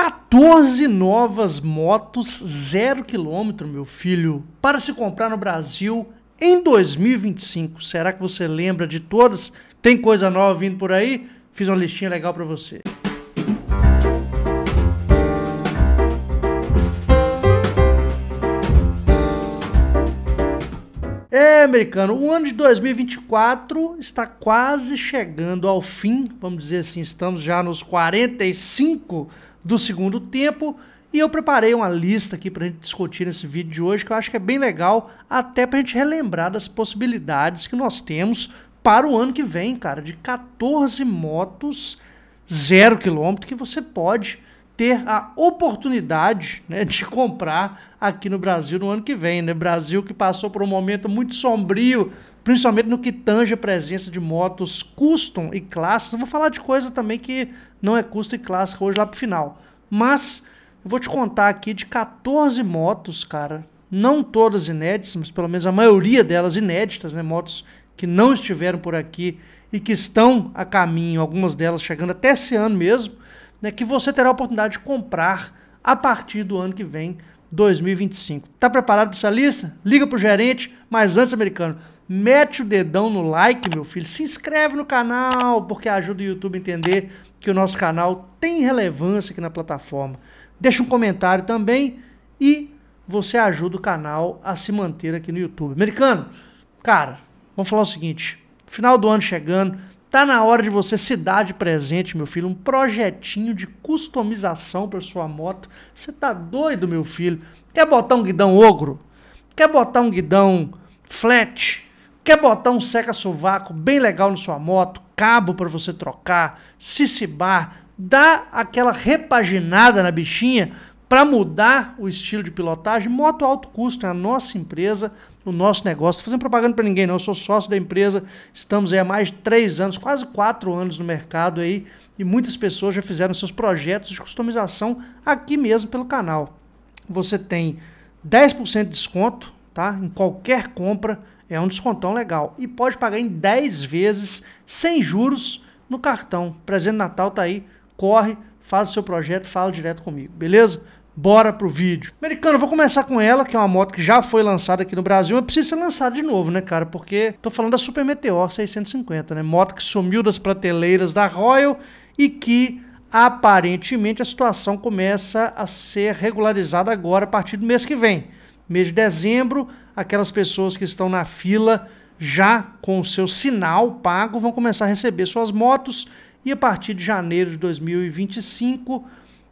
14 novas motos zero quilômetro, meu filho, para se comprar no Brasil em 2025. Será que você lembra de todas? Tem coisa nova vindo por aí? Fiz uma listinha legal para você. É, americano, o ano de 2024 está quase chegando ao fim, vamos dizer assim, estamos já nos 45 do segundo tempo. E eu preparei uma lista aqui para a gente discutir nesse vídeo de hoje, que eu acho que é bem legal, até para a gente relembrar das possibilidades que nós temos para o ano que vem, cara, de 14 motos zero quilômetro que você pode ter a oportunidade né, de comprar aqui no Brasil no ano que vem. Né? Brasil que passou por um momento muito sombrio principalmente no que tange a presença de motos custom e clássicas. Eu vou falar de coisa também que não é custom e clássica hoje lá pro final. Mas eu vou te contar aqui de 14 motos, cara, não todas inéditas, mas pelo menos a maioria delas inéditas, né, motos que não estiveram por aqui e que estão a caminho, algumas delas chegando até esse ano mesmo, né, que você terá a oportunidade de comprar a partir do ano que vem, 2025. Tá preparado para essa lista? Liga pro gerente, mas antes americano, mete o dedão no like, meu filho, se inscreve no canal, porque ajuda o YouTube a entender que o nosso canal tem relevância aqui na plataforma. Deixa um comentário também e você ajuda o canal a se manter aqui no YouTube. Americano, cara, vamos falar o seguinte, final do ano chegando, tá na hora de você se dar de presente, meu filho, um projetinho de customização para sua moto. Você tá doido, meu filho? Quer botar um guidão ogro? Quer botar um guidão flat? Quer botar um seca-sovaco bem legal na sua moto, cabo para você trocar, sissibar, dar dá aquela repaginada na bichinha para mudar o estilo de pilotagem? Moto alto custo, é a nossa empresa, o nosso negócio. Não fazendo propaganda para ninguém, não. Eu sou sócio da empresa, estamos aí há mais de três anos, quase quatro anos no mercado aí, e muitas pessoas já fizeram seus projetos de customização aqui mesmo pelo canal. Você tem 10% de desconto tá? em qualquer compra é um descontão legal. E pode pagar em 10 vezes, sem juros, no cartão. Presente Natal tá aí. Corre, faz o seu projeto, fala direto comigo, beleza? Bora pro vídeo. Americano, vou começar com ela, que é uma moto que já foi lançada aqui no Brasil, mas precisa ser lançada de novo, né, cara? Porque tô falando da Super Meteor 650, né? Moto que sumiu das prateleiras da Royal e que aparentemente a situação começa a ser regularizada agora a partir do mês que vem. Mês de dezembro, aquelas pessoas que estão na fila já com o seu sinal pago vão começar a receber suas motos e a partir de janeiro de 2025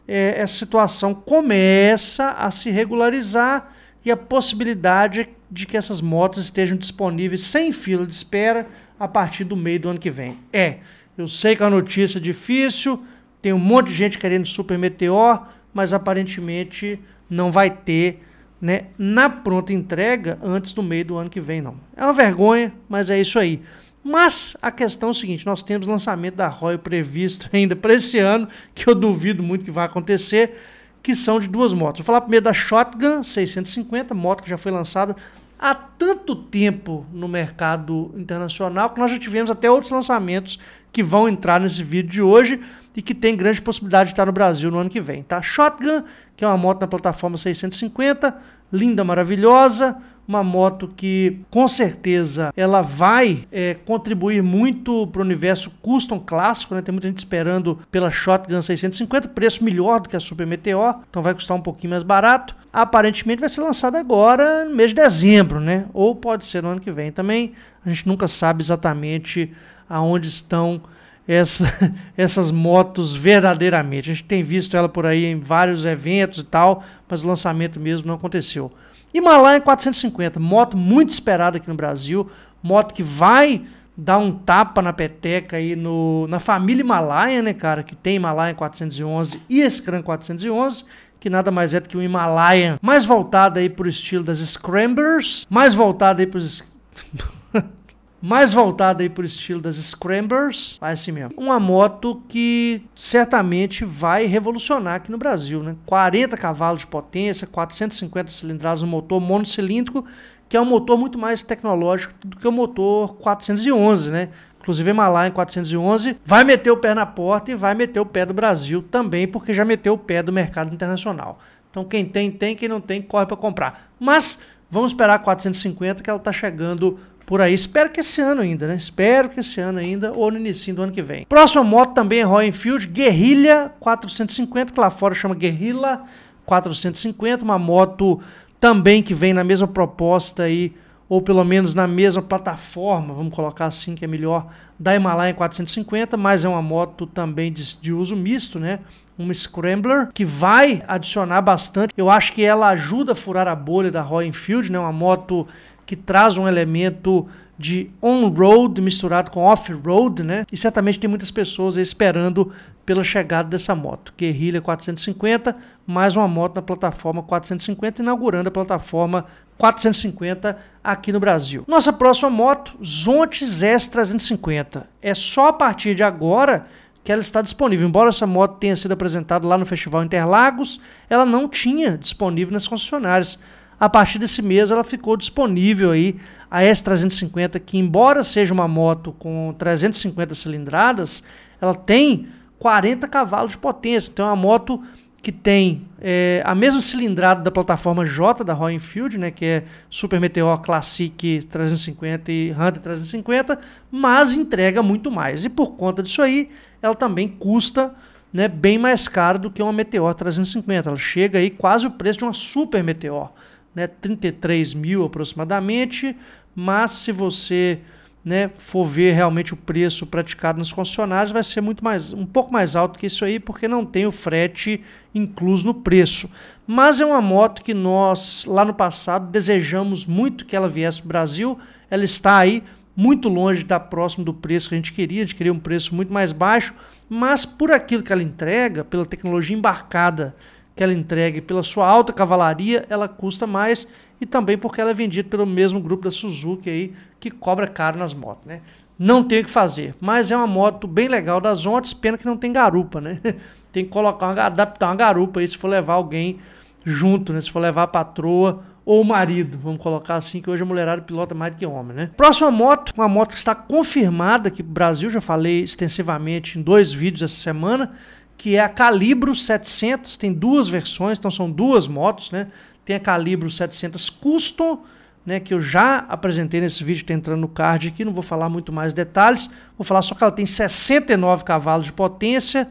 é, essa situação começa a se regularizar e a possibilidade de que essas motos estejam disponíveis sem fila de espera a partir do meio do ano que vem. É, eu sei que é a notícia é difícil, tem um monte de gente querendo super meteor, mas aparentemente não vai ter né, na pronta entrega antes do meio do ano que vem, não. É uma vergonha, mas é isso aí. Mas a questão é o seguinte: nós temos lançamento da Royal previsto ainda para esse ano, que eu duvido muito que vai acontecer, que são de duas motos. Vou falar primeiro da Shotgun 650, moto que já foi lançada há tanto tempo no mercado internacional que nós já tivemos até outros lançamentos que vão entrar nesse vídeo de hoje e que tem grande possibilidade de estar no Brasil no ano que vem, tá? Shotgun, que é uma moto na plataforma 650, linda, maravilhosa, uma moto que com certeza ela vai é, contribuir muito para o universo custom clássico, né? Tem muita gente esperando pela Shotgun 650, preço melhor do que a Super Meteor, então vai custar um pouquinho mais barato. Aparentemente vai ser lançada agora no mês de dezembro, né? Ou pode ser no ano que vem também. A gente nunca sabe exatamente aonde estão essa, essas motos verdadeiramente. A gente tem visto ela por aí em vários eventos e tal, mas o lançamento mesmo não aconteceu. Himalaia 450, moto muito esperada aqui no Brasil, moto que vai dar um tapa na peteca aí no, na família Himalaia, né, cara? Que tem Himalaia 411 e Scram 411, que nada mais é do que um Himalaia mais voltado aí pro estilo das Scramblers, mais voltado aí pros... mais voltada aí pro estilo das Scramblers, vai assim mesmo. Uma moto que certamente vai revolucionar aqui no Brasil, né? 40 cavalos de potência, 450 cilindradas, um motor monocilíndrico, que é um motor muito mais tecnológico do que o motor 411, né? Inclusive, Himalaia em 411 vai meter o pé na porta e vai meter o pé do Brasil também, porque já meteu o pé do mercado internacional. Então, quem tem, tem, quem não tem, corre para comprar. Mas vamos esperar a 450 que ela está chegando por aí. Espero que esse ano ainda, né? Espero que esse ano ainda, ou no início do ano que vem. Próxima moto também é Royal Enfield Guerrilla 450, que lá fora chama Guerrilla 450, uma moto também que vem na mesma proposta aí, ou pelo menos na mesma plataforma, vamos colocar assim que é melhor, da Himalaya 450, mas é uma moto também de, de uso misto, né? Uma Scrambler, que vai adicionar bastante. Eu acho que ela ajuda a furar a bolha da Royal Enfield, né? Uma moto que traz um elemento de on-road misturado com off-road, né? E certamente tem muitas pessoas esperando pela chegada dessa moto. Guerrilha 450, mais uma moto na plataforma 450, inaugurando a plataforma 450 aqui no Brasil. Nossa próxima moto, Zontes S350. É só a partir de agora que ela está disponível. Embora essa moto tenha sido apresentada lá no Festival Interlagos, ela não tinha disponível nas concessionárias a partir desse mês ela ficou disponível aí a S350, que embora seja uma moto com 350 cilindradas, ela tem 40 cavalos de potência. Então é uma moto que tem é, a mesma cilindrada da plataforma J da Royal Enfield, né, que é Super Meteor Classic 350 e Hunter 350, mas entrega muito mais. E por conta disso aí, ela também custa né, bem mais caro do que uma Meteor 350. Ela chega aí quase o preço de uma Super Meteor né, 33 mil aproximadamente, mas se você né, for ver realmente o preço praticado nos concessionários, vai ser muito mais, um pouco mais alto que isso aí, porque não tem o frete incluso no preço. Mas é uma moto que nós, lá no passado, desejamos muito que ela viesse para o Brasil. Ela está aí muito longe da próximo do preço que a gente queria, a gente queria um preço muito mais baixo, mas por aquilo que ela entrega, pela tecnologia embarcada que ela entregue pela sua alta cavalaria, ela custa mais e também porque ela é vendida pelo mesmo grupo da Suzuki aí, que cobra caro nas motos, né? Não tem o que fazer, mas é uma moto bem legal das Ontes, pena que não tem garupa, né? tem que colocar, uma, adaptar uma garupa aí se for levar alguém junto, né? Se for levar a patroa ou o marido, vamos colocar assim, que hoje a mulherada pilota mais do que homem, né? Próxima moto, uma moto que está confirmada aqui no Brasil, já falei extensivamente em dois vídeos essa semana, que é a Calibro 700, tem duas versões, então são duas motos, né? Tem a Calibro 700 Custom, né, que eu já apresentei nesse vídeo, está entrando no card aqui, não vou falar muito mais detalhes, vou falar só que ela tem 69 cavalos de potência,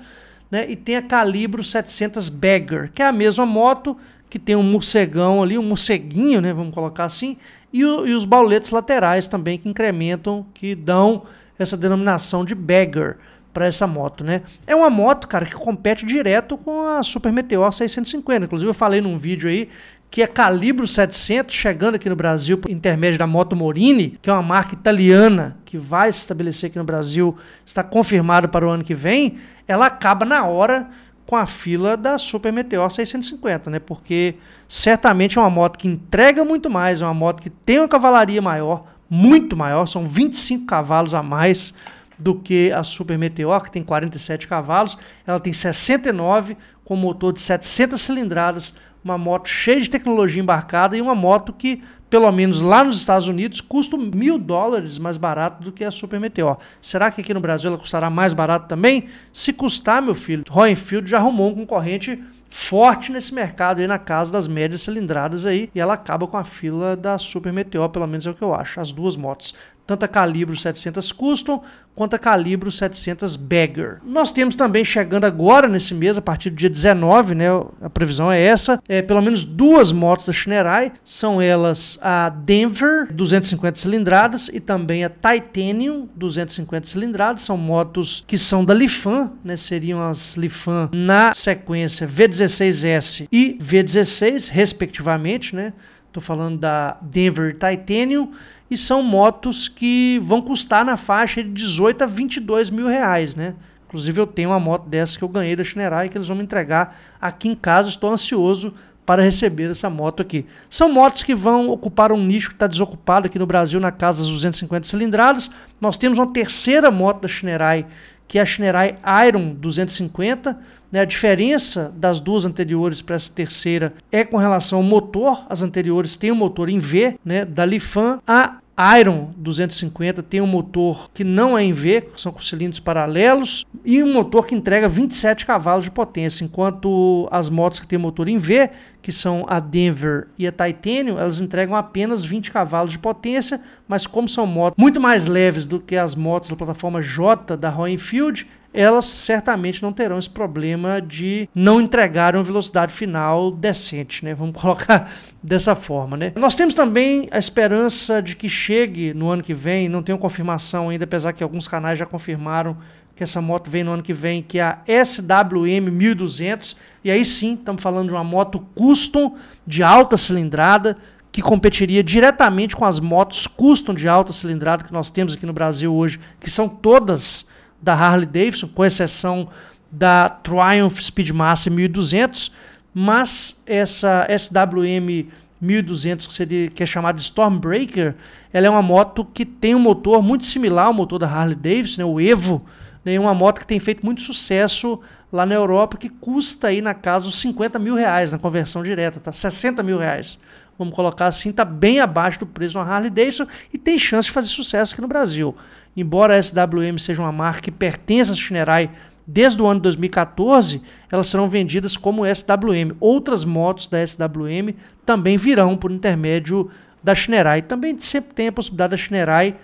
né, e tem a Calibro 700 Bagger, que é a mesma moto, que tem um morcegão ali, um morceguinho, né, vamos colocar assim, e, o, e os bauletes laterais também que incrementam, que dão essa denominação de Bagger para essa moto, né? É uma moto, cara, que compete direto com a Super Meteor 650. Inclusive eu falei num vídeo aí que é calibro 700, chegando aqui no Brasil por intermédio da Moto Morini, que é uma marca italiana que vai se estabelecer aqui no Brasil, está confirmado para o ano que vem, ela acaba na hora com a fila da Super Meteor 650, né? Porque certamente é uma moto que entrega muito mais, é uma moto que tem uma cavalaria maior, muito maior, são 25 cavalos a mais do que a Super Meteor, que tem 47 cavalos. Ela tem 69 com motor de 700 cilindradas, uma moto cheia de tecnologia embarcada e uma moto que, pelo menos lá nos Estados Unidos, custa mil dólares mais barato do que a Super Meteor. Será que aqui no Brasil ela custará mais barato também? Se custar, meu filho, Roenfield já arrumou um concorrente forte nesse mercado aí na casa das médias cilindradas aí e ela acaba com a fila da Super Meteor, pelo menos é o que eu acho, as duas motos tanto a Calibro 700 Custom quanto a Calibro 700 Bagger. Nós temos também chegando agora nesse mês, a partir do dia 19, né, a previsão é essa, é, pelo menos duas motos da Shinerai, são elas a Denver 250 cilindradas e também a Titanium 250 cilindradas, são motos que são da Lifan, né, seriam as Lifan na sequência V16S e V16, respectivamente, né, Estou falando da Denver Titanium e são motos que vão custar na faixa de 18 a 22 mil reais, né? Inclusive eu tenho uma moto dessa que eu ganhei da Shinerai que eles vão me entregar aqui em casa. Estou ansioso para receber essa moto aqui. São motos que vão ocupar um nicho que está desocupado aqui no Brasil na casa das 250 cilindradas. Nós temos uma terceira moto da Shinerai que é a Shinerai Iron 250 né? A diferença das duas anteriores para essa terceira é com relação ao motor. As anteriores têm um motor em V, né? da Lifan. A Iron 250 tem um motor que não é em V, são com cilindros paralelos, e um motor que entrega 27 cavalos de potência, enquanto as motos que têm motor em V, que são a Denver e a Titanium, elas entregam apenas 20 cavalos de potência, mas como são motos muito mais leves do que as motos da plataforma J da Royal Enfield, elas certamente não terão esse problema de não entregar uma velocidade final decente, né? Vamos colocar dessa forma, né? Nós temos também a esperança de que chegue no ano que vem, não tenho confirmação ainda, apesar que alguns canais já confirmaram que essa moto vem no ano que vem, que é a SWM 1200, e aí sim, estamos falando de uma moto custom de alta cilindrada, que competiria diretamente com as motos custom de alta cilindrada que nós temos aqui no Brasil hoje, que são todas da Harley Davidson, com exceção da Triumph Speedmaster 1200, mas essa SWM 1200 que, seria, que é chamada Stormbreaker, ela é uma moto que tem um motor muito similar ao motor da Harley Davidson, né, o Evo, né, uma moto que tem feito muito sucesso lá na Europa, que custa aí na casa os 50 mil reais na conversão direta, tá? 60 mil reais. Vamos colocar assim, tá bem abaixo do preço de uma Harley Davidson e tem chance de fazer sucesso aqui no Brasil. Embora a SWM seja uma marca que pertence à Shinerai desde o ano 2014, elas serão vendidas como SWM. Outras motos da SWM também virão por intermédio da Shinerai. Também sempre tem a possibilidade da Shinerai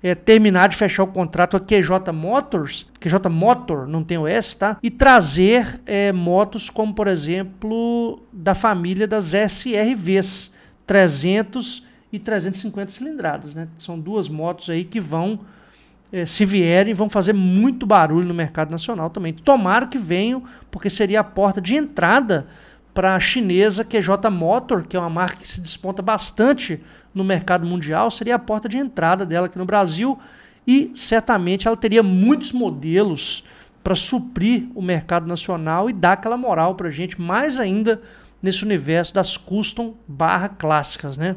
é, eh, terminar de fechar o contrato a QJ Motors, QJ Motor, não tem o S, tá? E trazer é, motos como, por exemplo, da família das SRVs, 300 e 350 cilindradas, né? São duas motos aí que vão é, se vierem, vão fazer muito barulho no mercado nacional também. Tomara que venham, porque seria a porta de entrada para a chinesa QJ Motor, que é uma marca que se desponta bastante no mercado mundial, seria a porta de entrada dela aqui no Brasil e certamente ela teria muitos modelos para suprir o mercado nacional e dar aquela moral para a gente, mais ainda nesse universo das custom barra clássicas, né?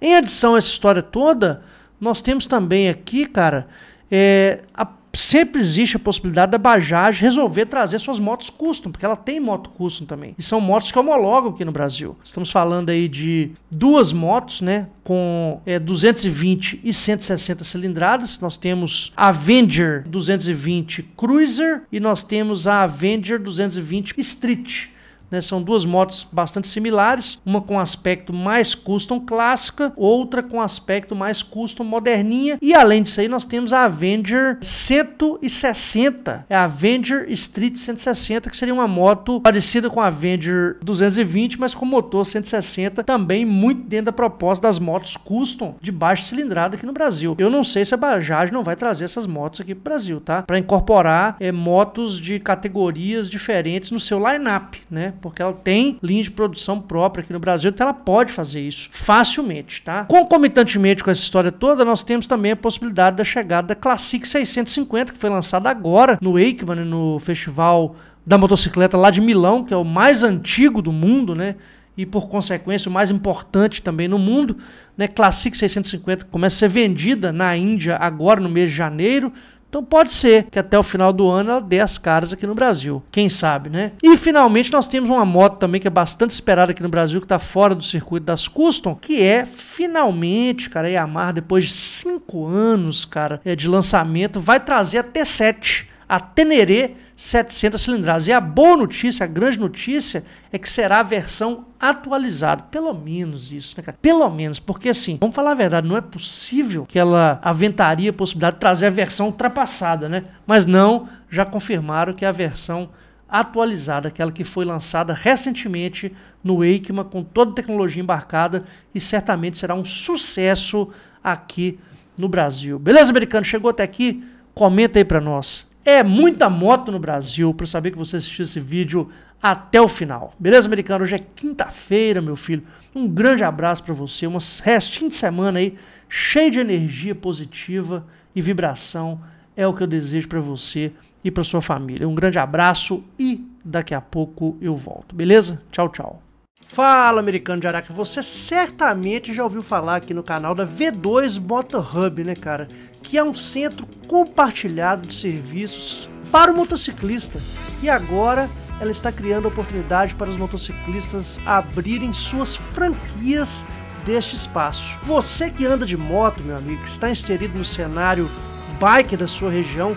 Em adição a essa história toda, nós temos também aqui, cara, é, a, sempre existe a possibilidade da Bajaj resolver trazer suas motos custom, porque ela tem moto custom também. E são motos que homologam aqui no Brasil. Estamos falando aí de duas motos, né? Com é, 220 e 160 cilindradas. Nós temos a Avenger 220 Cruiser e nós temos a Avenger 220 Street. Né? São duas motos bastante similares, uma com aspecto mais custom clássica, outra com aspecto mais custom moderninha. E além disso aí, nós temos a Avenger 160, é a Avenger Street 160, que seria uma moto parecida com a Avenger 220, mas com motor 160, também muito dentro da proposta das motos custom de baixa cilindrada aqui no Brasil. Eu não sei se a Bajaj não vai trazer essas motos aqui para o Brasil, tá? Para incorporar é, motos de categorias diferentes no seu line-up, né? porque ela tem linha de produção própria aqui no Brasil, então ela pode fazer isso facilmente, tá? Concomitantemente com essa história toda, nós temos também a possibilidade da chegada da Classic 650, que foi lançada agora no Wakeman, no festival da motocicleta lá de Milão, que é o mais antigo do mundo, né? e por consequência o mais importante também no mundo, né? Classic 650 começa a ser vendida na Índia agora no mês de janeiro, então pode ser que até o final do ano ela dê as caras aqui no Brasil. Quem sabe, né? E finalmente nós temos uma moto também que é bastante esperada aqui no Brasil, que está fora do circuito das Custom, que é finalmente, cara, a Yamaha, depois de cinco anos, cara, é, de lançamento, vai trazer a T7 a Teneré 700 cilindradas. E a boa notícia, a grande notícia, é que será a versão atualizada. Pelo menos isso, né, cara? Pelo menos, porque assim, vamos falar a verdade, não é possível que ela aventaria a possibilidade de trazer a versão ultrapassada, né? Mas não, já confirmaram que é a versão atualizada, aquela que foi lançada recentemente no EICMA, com toda a tecnologia embarcada e certamente será um sucesso aqui no Brasil. Beleza, americano? Chegou até aqui? Comenta aí para nós. É muita moto no Brasil para saber que você assistiu esse vídeo até o final. Beleza, americano? Hoje é quinta-feira, meu filho. Um grande abraço para você, um restinho de semana aí cheio de energia positiva e vibração. É o que eu desejo para você e para sua família. Um grande abraço e daqui a pouco eu volto. Beleza? Tchau, tchau. Fala, americano de Araca. Você certamente já ouviu falar aqui no canal da V2 Motor Hub, né, cara? que é um centro compartilhado de serviços para o motociclista. E agora ela está criando oportunidade para os motociclistas abrirem suas franquias deste espaço. Você que anda de moto, meu amigo, que está inserido no cenário bike da sua região,